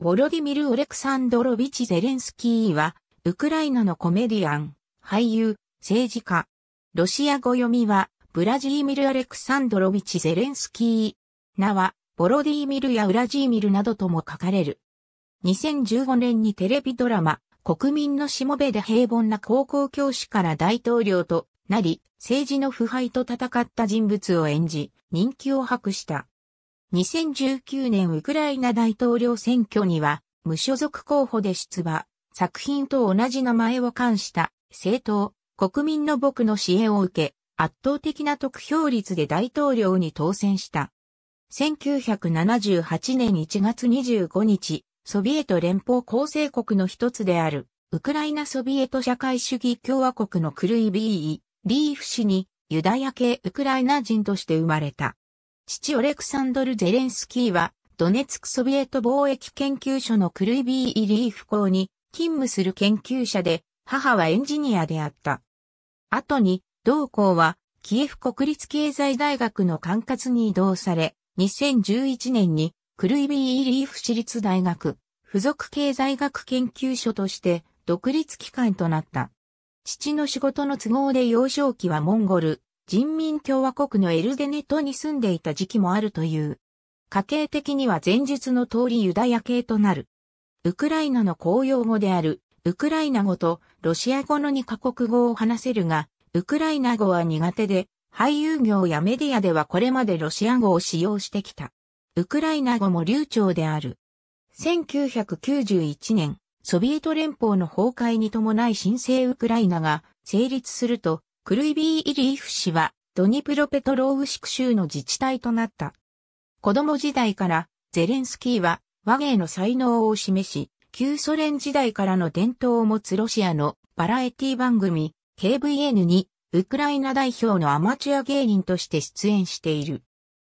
ボロディミル・オレクサンドロビチ・ゼレンスキーは、ウクライナのコメディアン、俳優、政治家。ロシア語読みは、ブラジーミル・アレクサンドロビチ・ゼレンスキー。名は、ボロディーミルやウラジーミルなどとも書かれる。2015年にテレビドラマ、国民のしもべで平凡な高校教師から大統領となり、政治の腐敗と戦った人物を演じ、人気を博した。2019年ウクライナ大統領選挙には、無所属候補で出馬、作品と同じ名前を冠した政党、国民の僕の支援を受け、圧倒的な得票率で大統領に当選した。1978年1月25日、ソビエト連邦構成国の一つである、ウクライナソビエト社会主義共和国のクルイビー・リーフ氏に、ユダヤ系ウクライナ人として生まれた。父オレクサンドル・ゼレンスキーは、ドネツクソビエト貿易研究所のクルイビー・イリーフ校に勤務する研究者で、母はエンジニアであった。後に、同校は、キエフ国立経済大学の管轄に移動され、2011年に、クルイビー・イリーフ私立大学、付属経済学研究所として、独立機関となった。父の仕事の都合で幼少期はモンゴル、人民共和国のエルデネットに住んでいた時期もあるという。家系的には前述の通りユダヤ系となる。ウクライナの公用語である、ウクライナ語とロシア語の2カ国語を話せるが、ウクライナ語は苦手で、俳優業やメディアではこれまでロシア語を使用してきた。ウクライナ語も流暢である。1991年、ソビエト連邦の崩壊に伴い新生ウクライナが成立すると、クルイビー・イリーフ氏は、ドニプロペトロウシク州の自治体となった。子供時代から、ゼレンスキーは、和芸の才能を示し、旧ソ連時代からの伝統を持つロシアのバラエティ番組 KVN にウクライナ代表のアマチュア芸人として出演している。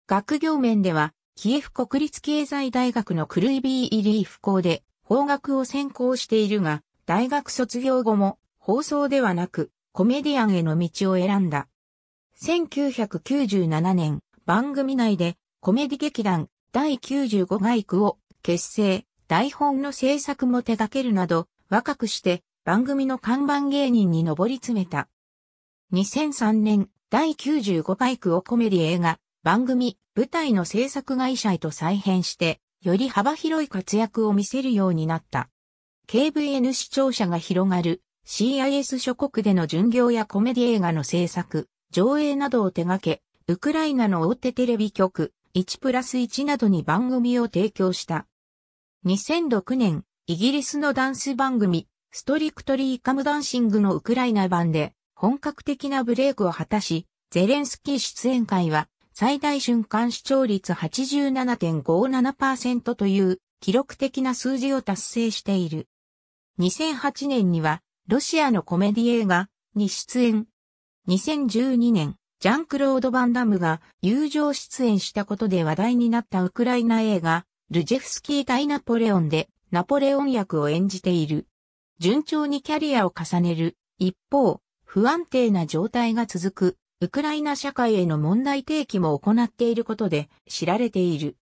学業面では、キエフ国立経済大学のクルイビー・イリーフ校で法学を専攻しているが、大学卒業後も放送ではなくコメディアンへの道を選んだ。1997年、番組内でコメディ劇団第95外区を結成、台本の制作も手掛けるなど、若くして番組の看板芸人に上り詰めた。2003年、第95外区をコメディ映画、番組、舞台の制作会社へと再編して、より幅広い活躍を見せるようになった。KVN 視聴者が広がる CIS 諸国での巡業やコメディ映画の制作、上映などを手掛け、ウクライナの大手テレビ局、1プラス1などに番組を提供した。2006年、イギリスのダンス番組、ストリクトリーカムダンシングのウクライナ版で、本格的なブレイクを果たし、ゼレンスキー出演会は、最大瞬間視聴率87.57%という記録的な数字を達成している。2008年にはロシアのコメディ映画に出演。2012年、ジャン・クロード・バンダムが友情出演したことで話題になったウクライナ映画、ルジェフスキー対ナポレオンでナポレオン役を演じている。順調にキャリアを重ねる。一方、不安定な状態が続く、ウクライナ社会への問題提起も行っていることで知られている。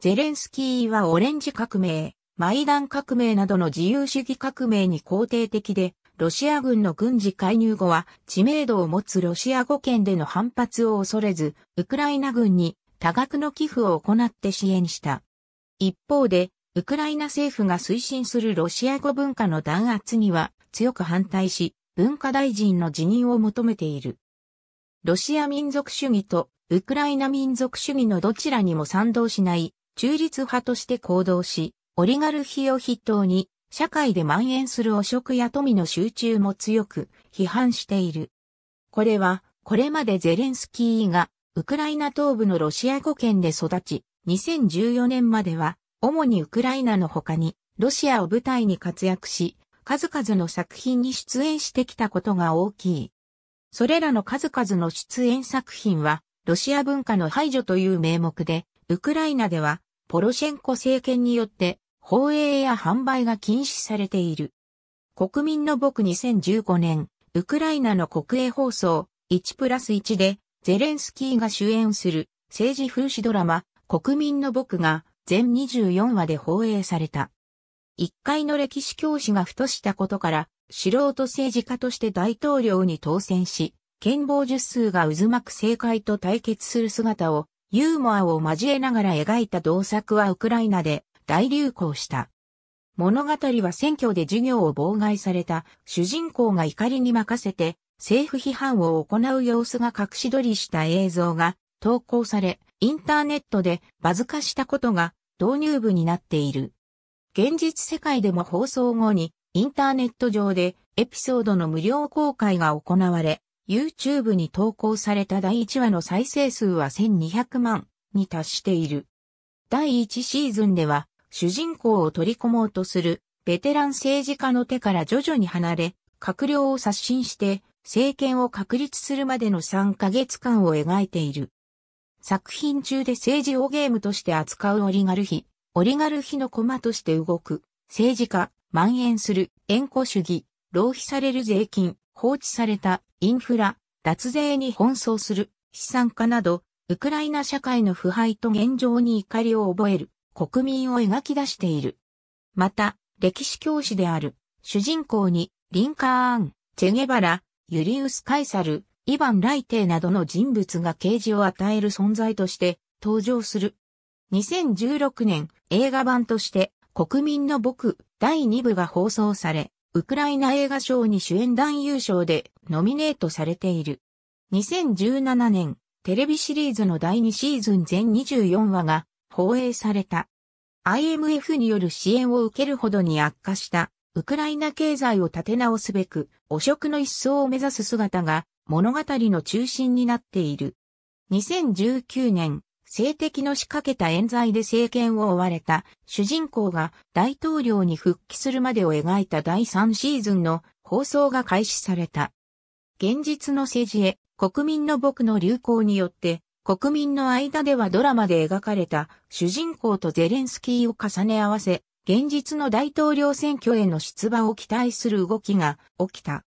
ゼレンスキーはオレンジ革命、マイダン革命などの自由主義革命に肯定的で、ロシア軍の軍事介入後は知名度を持つロシア語圏での反発を恐れず、ウクライナ軍に多額の寄付を行って支援した。一方で、ウクライナ政府が推進するロシア語文化の弾圧には強く反対し、文化大臣の辞任を求めている。ロシア民族主義とウクライナ民族主義のどちらにも賛同しない中立派として行動し、オリガルヒを筆頭に、社会で蔓延する汚職や富の集中も強く批判している。これは、これまでゼレンスキーが、ウクライナ東部のロシア語圏で育ち、2014年までは、主にウクライナの他に、ロシアを舞台に活躍し、数々の作品に出演してきたことが大きい。それらの数々の出演作品は、ロシア文化の排除という名目で、ウクライナではポロシェンコ政権によって、放映や販売が禁止されている。国民の僕2015年、ウクライナの国営放送、1プラス1で、ゼレンスキーが主演する政治風刺ドラマ、国民の僕が全24話で放映された。一回の歴史教師がふとしたことから、素人政治家として大統領に当選し、権謀術数が渦巻く政界と対決する姿をユーモアを交えながら描いた同作はウクライナで大流行した。物語は選挙で授業を妨害された主人公が怒りに任せて政府批判を行う様子が隠し撮りした映像が投稿され、インターネットでバズ化したことが導入部になっている。現実世界でも放送後にインターネット上でエピソードの無料公開が行われ、YouTube に投稿された第1話の再生数は1200万に達している。第1シーズンでは、主人公を取り込もうとする、ベテラン政治家の手から徐々に離れ、閣僚を刷新して、政権を確立するまでの3ヶ月間を描いている。作品中で政治をゲームとして扱うオリガルヒ、オリガルヒの駒として動く、政治家、蔓延する、縁故主義、浪費される税金、放置されたインフラ、脱税に奔走する資産家など、ウクライナ社会の腐敗と現状に怒りを覚える国民を描き出している。また、歴史教師である主人公にリンカーン、チェゲバラ、ユリウス・カイサル、イヴァン・ライテイなどの人物が啓示を与える存在として登場する。2016年映画版として国民の僕第2部が放送され、ウクライナ映画賞に主演男優賞でノミネートされている。2017年、テレビシリーズの第2シーズン全24話が放映された。IMF による支援を受けるほどに悪化したウクライナ経済を立て直すべく汚職の一層を目指す姿が物語の中心になっている。2019年性的の仕掛けた冤罪で政権を追われた主人公が大統領に復帰するまでを描いた第3シーズンの放送が開始された。現実の政治へ国民の僕の流行によって国民の間ではドラマで描かれた主人公とゼレンスキーを重ね合わせ、現実の大統領選挙への出馬を期待する動きが起きた。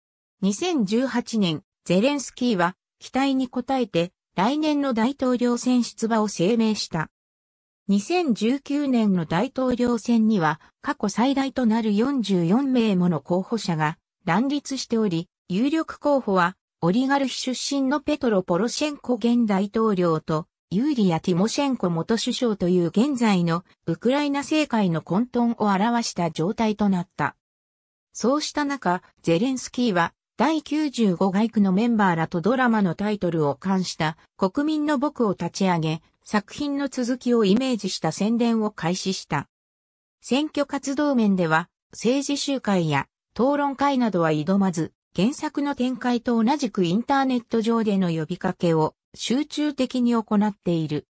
2018年、ゼレンスキーは期待に応えて来年の大統領選出馬を声明した。2019年の大統領選には過去最大となる44名もの候補者が乱立しており、有力候補はオリガルヒ出身のペトロ・ポロシェンコ現大統領とユーリア・ティモシェンコ元首相という現在のウクライナ政界の混沌を表した状態となった。そうした中、ゼレンスキーは第95外区のメンバーらとドラマのタイトルを冠した国民の僕を立ち上げ、作品の続きをイメージした宣伝を開始した。選挙活動面では、政治集会や討論会などは挑まず、原作の展開と同じくインターネット上での呼びかけを集中的に行っている。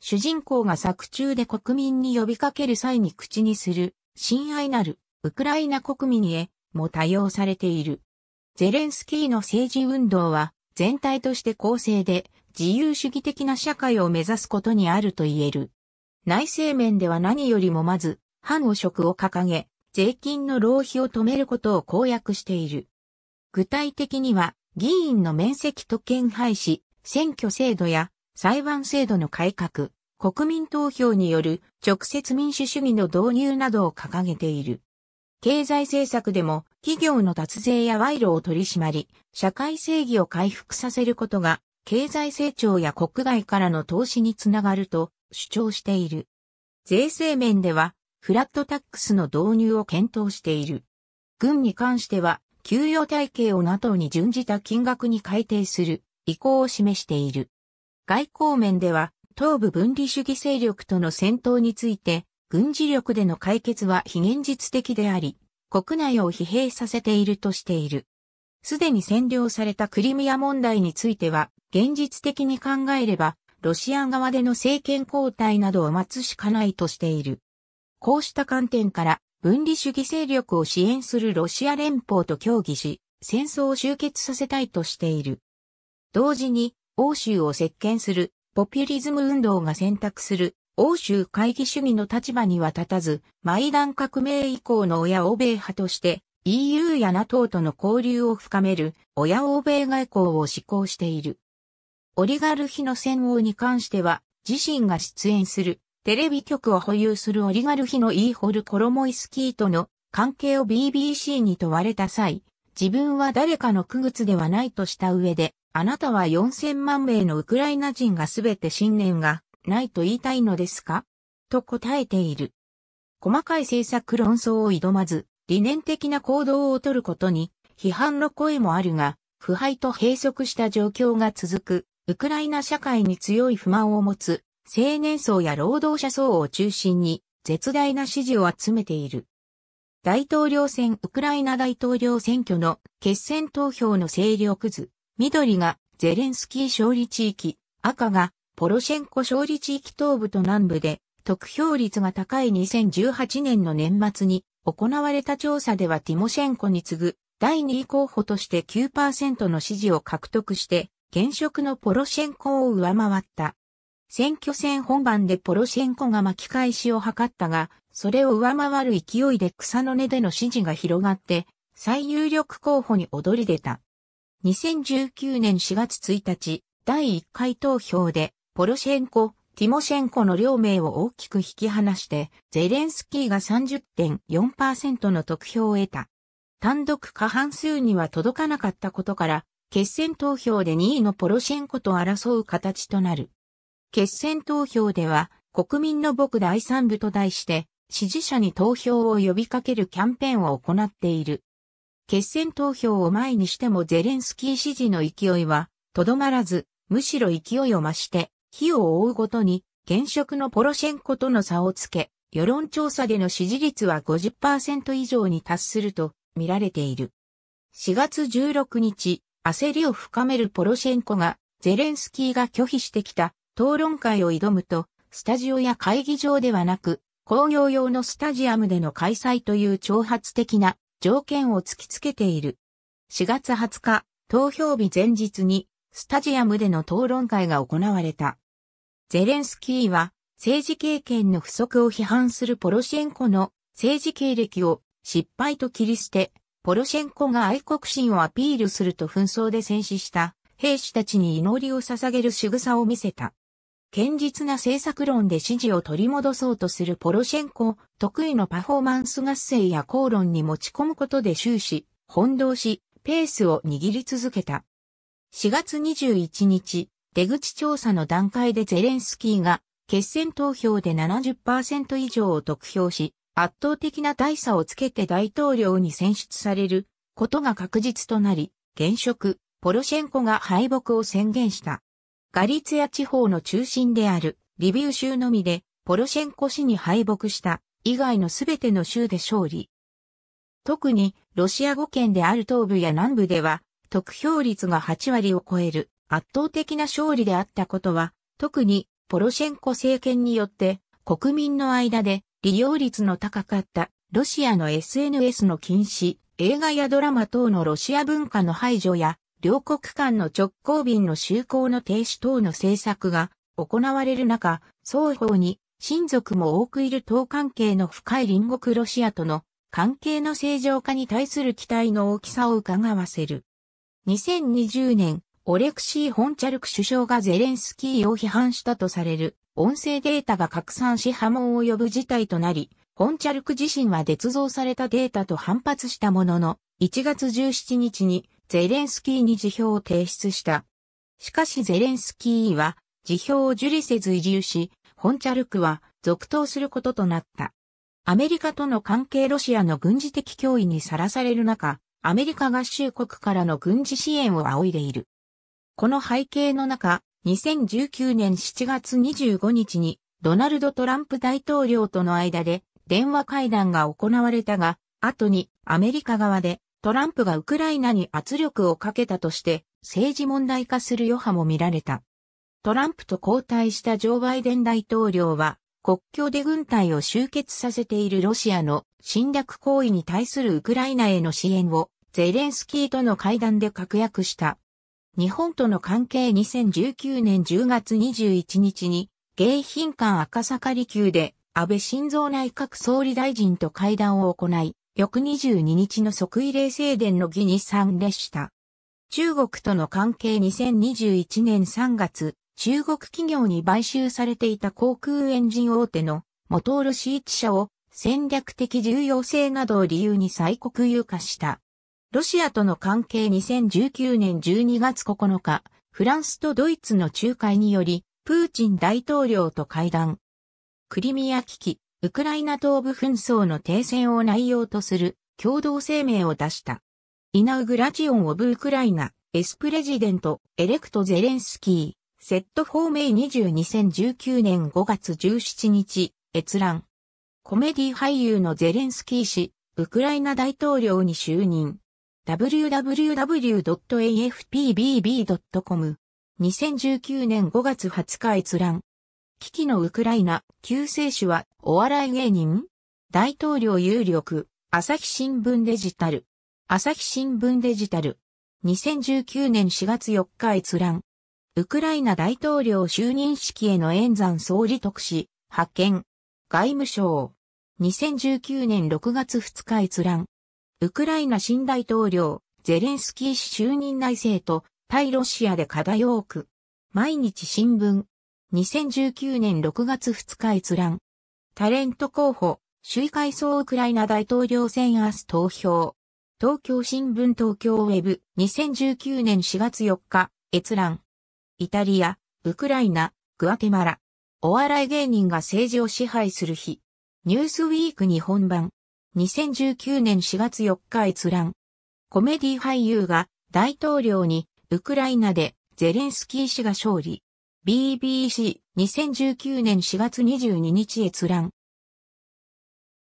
主人公が作中で国民に呼びかける際に口にする、親愛なる、ウクライナ国民へも多用されている。ゼレンスキーの政治運動は全体として公正で自由主義的な社会を目指すことにあると言える。内政面では何よりもまず、反汚職を掲げ、税金の浪費を止めることを公約している。具体的には、議員の面積特権廃止、選挙制度や裁判制度の改革、国民投票による直接民主主義の導入などを掲げている。経済政策でも企業の脱税や賄賂を取り締まり、社会正義を回復させることが、経済成長や国外からの投資につながると主張している。税制面では、フラットタックスの導入を検討している。軍に関しては、給与体系を NATO に準じた金額に改定する意向を示している。外交面では、東部分離主義勢力との戦闘について、軍事力での解決は非現実的であり、国内を疲弊させているとしている。すでに占領されたクリミア問題については、現実的に考えれば、ロシア側での政権交代などを待つしかないとしている。こうした観点から、分離主義勢力を支援するロシア連邦と協議し、戦争を終結させたいとしている。同時に、欧州を席巻するポピュリズム運動が選択する欧州会議主義の立場には立たず、マイダン革命以降の親欧米派として EU や NATO との交流を深める親欧米外交を施行している。オリガルヒの戦王に関しては、自身が出演するテレビ局を保有するオリガルヒのイーホル・コロモイスキーとの関係を BBC に問われた際、自分は誰かの区別ではないとした上で、あなたは4000万名のウクライナ人がすべて信念がないと言いたいのですかと答えている。細かい政策論争を挑まず、理念的な行動をとることに批判の声もあるが、腐敗と閉塞した状況が続く、ウクライナ社会に強い不満を持つ、青年層や労働者層を中心に、絶大な支持を集めている。大統領選、ウクライナ大統領選挙の決選投票の勢力図、緑がゼレンスキー勝利地域、赤がポロシェンコ勝利地域東部と南部で、得票率が高い2018年の年末に行われた調査ではティモシェンコに次ぐ第2位候補として9%の支持を獲得して、現職のポロシェンコを上回った。選挙戦本番でポロシェンコが巻き返しを図ったが、それを上回る勢いで草の根での支持が広がって、最有力候補に躍り出た。2019年4月1日、第1回投票でポロシェンコ、ティモシェンコの両名を大きく引き離して、ゼレンスキーが30.4%の得票を得た。単独過半数には届かなかったことから、決選投票で2位のポロシェンコと争う形となる。決選投票では、国民の僕第三部と題して、支持者に投票を呼びかけるキャンペーンを行っている。決選投票を前にしてもゼレンスキー支持の勢いは、とどまらず、むしろ勢いを増して、日を追うごとに、現職のポロシェンコとの差をつけ、世論調査での支持率は50%以上に達すると見られている。4月16日、焦りを深めるポロシェンコが、ゼレンスキーが拒否してきた討論会を挑むと、スタジオや会議場ではなく、工業用のスタジアムでの開催という挑発的な条件を突きつけている。4月20日、投票日前日に、スタジアムでの討論会が行われた。ゼレンスキーは政治経験の不足を批判するポロシェンコの政治経歴を失敗と切り捨て、ポロシェンコが愛国心をアピールすると紛争で戦死した兵士たちに祈りを捧げる仕草を見せた。堅実な政策論で支持を取り戻そうとするポロシェンコ、得意のパフォーマンス合戦や口論に持ち込むことで終始、翻弄し、ペースを握り続けた。4月21日、出口調査の段階でゼレンスキーが決選投票で70%以上を得票し、圧倒的な大差をつけて大統領に選出されることが確実となり、現職、ポロシェンコが敗北を宣言した。ガリツヤ地方の中心であるリビウ州のみで、ポロシェンコ氏に敗北した以外のすべての州で勝利。特にロシア語圏である東部や南部では得票率が8割を超える圧倒的な勝利であったことは、特にポロシェンコ政権によって国民の間で利用率の高かったロシアの SNS の禁止、映画やドラマ等のロシア文化の排除や両国間の直行便の就航の停止等の政策が行われる中、双方に親族も多くいる党関係の深い隣国ロシアとの関係の正常化に対する期待の大きさを伺わせる。2020年オレクシー・ホンチャルク首相がゼレンスキーを批判したとされる音声データが拡散し波紋を呼ぶ事態となり、ホンチャルク自身は捏造されたデータと反発したものの、1月17日にゼレンスキーに辞表を提出した。しかしゼレンスキーは辞表を受理せず移留し、ホンチャルクは続投することとなった。アメリカとの関係ロシアの軍事的脅威にさらされる中、アメリカ合衆国からの軍事支援を仰いでいる。この背景の中、2019年7月25日にドナルド・トランプ大統領との間で電話会談が行われたが、後にアメリカ側でトランプがウクライナに圧力をかけたとして政治問題化する余波も見られた。トランプと交代したジョー・バイデン大統領は国境で軍隊を集結させているロシアの侵略行為に対するウクライナへの支援をゼレンスキーとの会談で確約した。日本との関係2019年10月21日に、迎賓館赤坂離宮で安倍晋三内閣総理大臣と会談を行い、翌22日の即位礼正殿の儀に参列した。中国との関係2021年3月、中国企業に買収されていた航空エンジン大手の元卸一社を戦略的重要性などを理由に再国有化した。ロシアとの関係2019年12月9日、フランスとドイツの仲介により、プーチン大統領と会談。クリミア危機、ウクライナ東部紛争の停戦を内容とする共同声明を出した。イナウグラチオン・オブ・ウクライナ、エスプレジデント、エレクト・ゼレンスキー、セット・フォーメイ20 2019年5月17日、閲覧。コメディ俳優のゼレンスキー氏、ウクライナ大統領に就任。www.afpbb.com。2019年5月20日閲覧。危機のウクライナ、救世主はお笑い芸人大統領有力、朝日新聞デジタル。朝日新聞デジタル。2019年4月4日閲覧。ウクライナ大統領就任式への演算総理特使、派遣。外務省。2019年6月2日閲覧。ウクライナ新大統領、ゼレンスキー氏就任内政と、対ロシアで課題多く。毎日新聞。2019年6月2日閲覧。タレント候補、首位改装ウクライナ大統領選明日投票。東京新聞東京ウェブ2019年4月4日閲覧。イタリア、ウクライナ、グアテマラ。お笑い芸人が政治を支配する日。ニュースウィーク日本版。2019年4月4日閲覧。コメディ俳優が大統領にウクライナでゼレンスキー氏が勝利。BBC2019 年4月22日閲覧。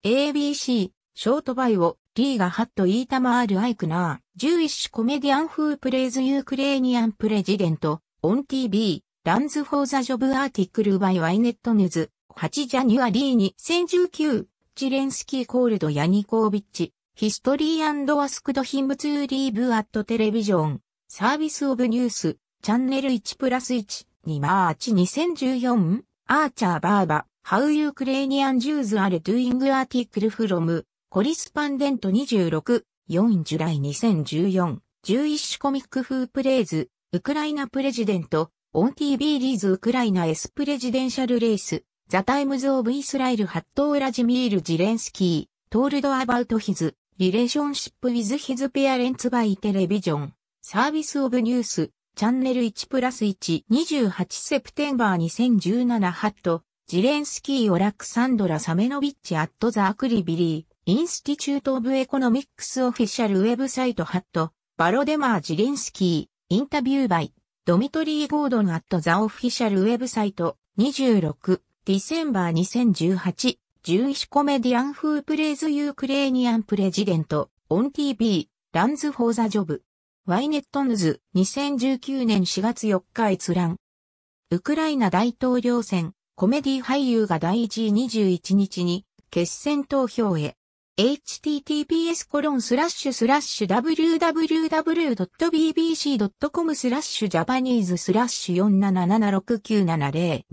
ABC ショートバイをリーガハットイータマール・アイクナー、ジュイッシュコメディアン風プレイズ・ユークレーニアン・プレジデント、オン TV、ランズ・フォー・ザ・ジョブ・アーティクル・バイ・ワイネット・ネズ、8ジャニュアリー2019チレンスキーコールドヤニコービッチ、ヒストリーアスクドヒムツーリーブアットテレビジョン、サービスオブニュース、チャンネル1プラス1、2マーチ2014、アーチャーバーバ、ハウユークレーニアンジューズアル・ドゥイングアーティクルフロム、コリスパンデント26、4ジュライ2014、11種コミック風プレーズ、ウクライナプレジデント、オン TV リーズウクライナエスプレジデンシャルレース、ザ・タイムズ・オブ・イスラエル・ハット・ウラジミール・ジレンスキー、トールド・アバウト・ヒズ、リレーションシップ・ウィズ・ヒズ・ペアレンツ・バイ・テレビジョン、サービス・オブ・ニュース、チャンネル1プラス1、28セプテンバー2017ハット、ジレンスキー・オラクサンドラ・サメノビッチ・アット・ザ・アクリビリー、インスティチュート・オブ・エコノミックス・オフィシャル・ウェブサイト・ハット、バロデマー・ジレンスキー、インタビュー・バイ、ドミトリー・ゴードン・アット・ザ・オフィシャル・ウェブサイト、26。ディセンバー2018、獣医師コメディアン風プレイズユークレーニアンプレジデント、オン TV、ランズフォーザジョブ。ワイネットヌズ、2019年4月4日閲覧。ウクライナ大統領選、コメディ俳優が第1位21日に、決選投票へ。https コロンスラッシュスラッシュ www.bbc.com スラッシュジャパニーズスラッシュ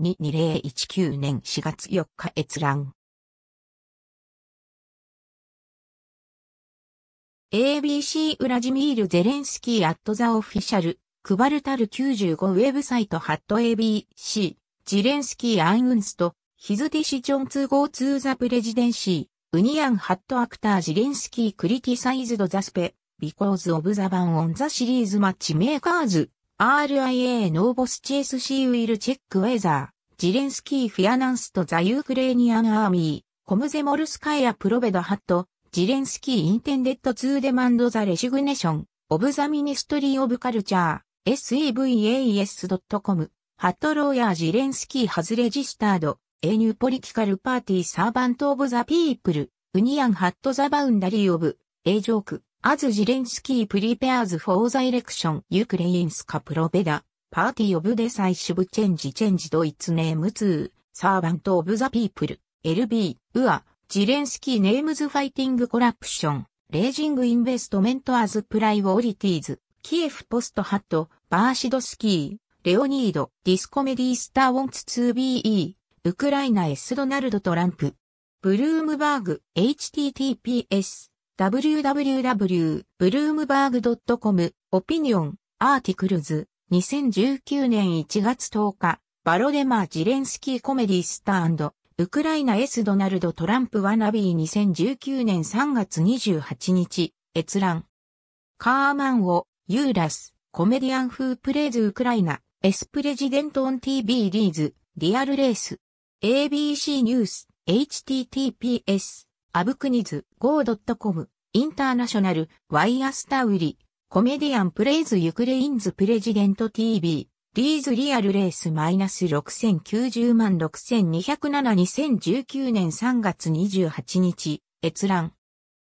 4776970 2 2 0 1 9年4月4日閲覧 ABC ウラジミール・ゼレンスキー・アット・ザ・オフィシャル、クバルタル95ウェブサイト・ハット ABC、ジレンスキー・アンウンスト、ヒズディシジョン・ツーゴー・ツー・ザ・プレジデンシー。ウニアンハットアクタージレンスキークリティサイズドザスペ、ビコーズオブザバンオンザシリーズマッチメーカーズ、RIA ノーボスチェスシーウィルチェックウェザー、ジレンスキーフィアナンスト・ザユークレーニアンアーミー、コムゼモルスカイアプロベドハット、ジレンスキーインテンデッドツーデマンドザレシグネション、オブザミニストリーオブカルチャー、sevas.com、ハットローヤージレンスキーハズレジスタード、A New Political Party Servant of the People, Union had the boundary of, A joke, as Zelensky prepares for the election Ukraine's Kaproveda, Party of Decisive Change Change ドイツネーム2、Servant of the People, LB, UA, ジレンスキーネームズファイティングコラプション、レージングインベストメントアズプライオリティーズ、キエフポストハット、バーシドスキー、レオニード、ディスコメディースターウォンツ 2BE、ウクライナ S ドナルド・トランプ。ブルームバーグ https www.bloomberg.com オピニオンアーティクルズ2019年1月10日バロデマー・ジレンスキーコメディスターウクライナ S ドナルド・トランプワナビー2019年3月28日閲覧カーマンをユーラスコメディアン風プレイズウクライナエスプレジデントオン TV リーズリアルレース ABC ニュース、https、アブクニズ、go.com、インターナショナル、ワイアスタウリ、コメディアンプレイズユクレインズプレジデント TV、リーズリアルレースマイナス6090万62072019年3月28日、閲覧。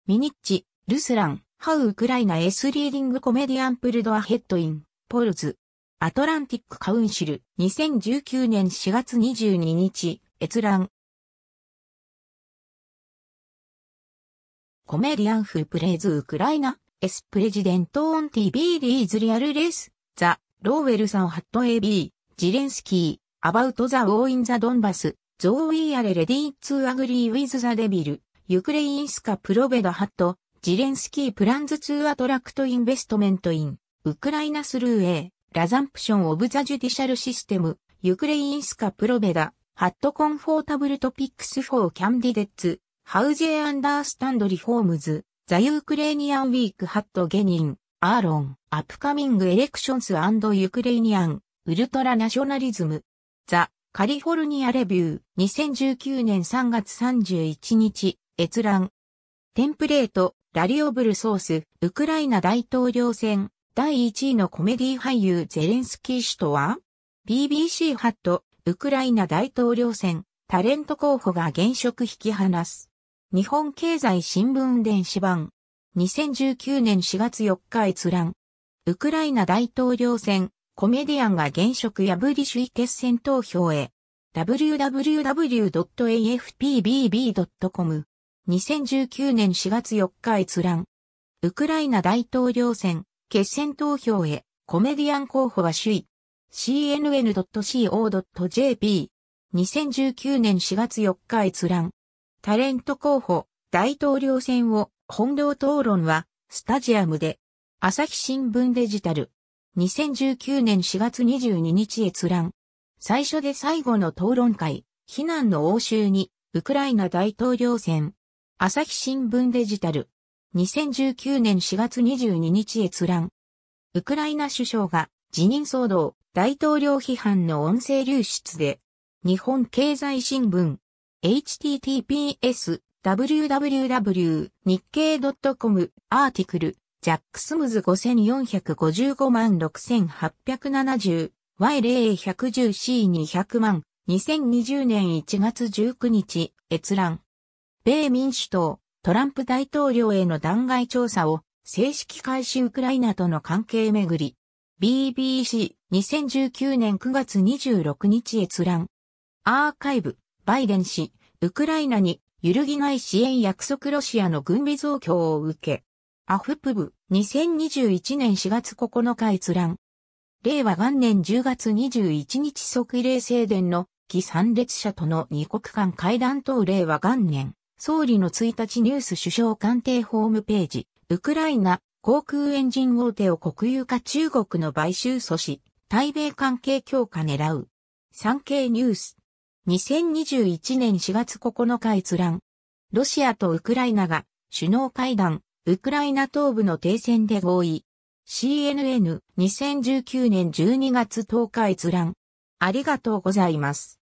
ミニッチ、ルスラン、ハウウクライナエスリーディングコメディアンプルドアヘッドイン、ポルズ。アトランティックカウンシル、2019年4月22日。閲覧。コメディアンフプレイズウクライナ、エスプレジデントオン TV リーズリアルレス、ザ、ローウェルさんハット AB、ジレンスキー、アバウトザウォーインザドンバス、ゾーウィーアレレディーツーアグリーウィズザデビル、ユクレインスカプロベダハット、ジレンスキープランズツーアトラクトインベストメントイン、ウクライナスルーエー、ラザンプションオブザジュディシャルシステム、ユクレインスカプロベダ、ハットコンフォータブルトピックスフォーキャンディデッツ、ハウジェアンダースタンドリフォームズ、ザユークレーニアンウィークハットゲニン、アーロン、アップカミングエレクションスユクレーニアン、ウルトラナショナリズム、ザ、カリフォルニアレビュー、2019年3月31日、閲覧。テンプレート、ラリオブルソース、ウクライナ大統領選、第1位のコメディ俳優ゼレンスキー氏とは ?BBC ハット、ウクライナ大統領選、タレント候補が現職引き離す。日本経済新聞電子版。2019年4月4日閲覧。ウクライナ大統領選、コメディアンが現職破り首位決戦投票へ。www.afpbb.com。2019年4月4日閲覧。ウクライナ大統領選、決戦投票へ、コメディアン候補は首位。cnn.co.jp。2019年4月4日閲覧。タレント候補、大統領選を、本領討論は、スタジアムで。朝日新聞デジタル。2019年4月22日閲覧。最初で最後の討論会、非難の応酬に、ウクライナ大統領選。朝日新聞デジタル。2019年4月22日閲覧。ウクライナ首相が辞任騒動、大統領批判の音声流出で、日本経済新聞、https www 日経 .com アーティクル、ジャックスムズ5455万 6870Y0110C200 万2020年1月19日閲覧。米民主党、トランプ大統領への弾劾調査を正式開始ウクライナとの関係めぐり。BBC 2019年9月26日閲覧。アーカイブ、バイデン氏、ウクライナに揺るぎない支援約束ロシアの軍備増強を受け。アフプブ、2021年4月9日閲覧。令和元年10月21日即位正殿の既参列者との二国間会談等令和元年、総理の1日ニュース首相官邸ホームページ、ウクライナ、航空エンジン大手を国有化中国の買収阻止、対米関係強化狙う。産経ニュース。2021年4月9日閲覧。ロシアとウクライナが首脳会談、ウクライナ東部の停戦で合意。CNN2019 年12月10日閲覧。ありがとうございます。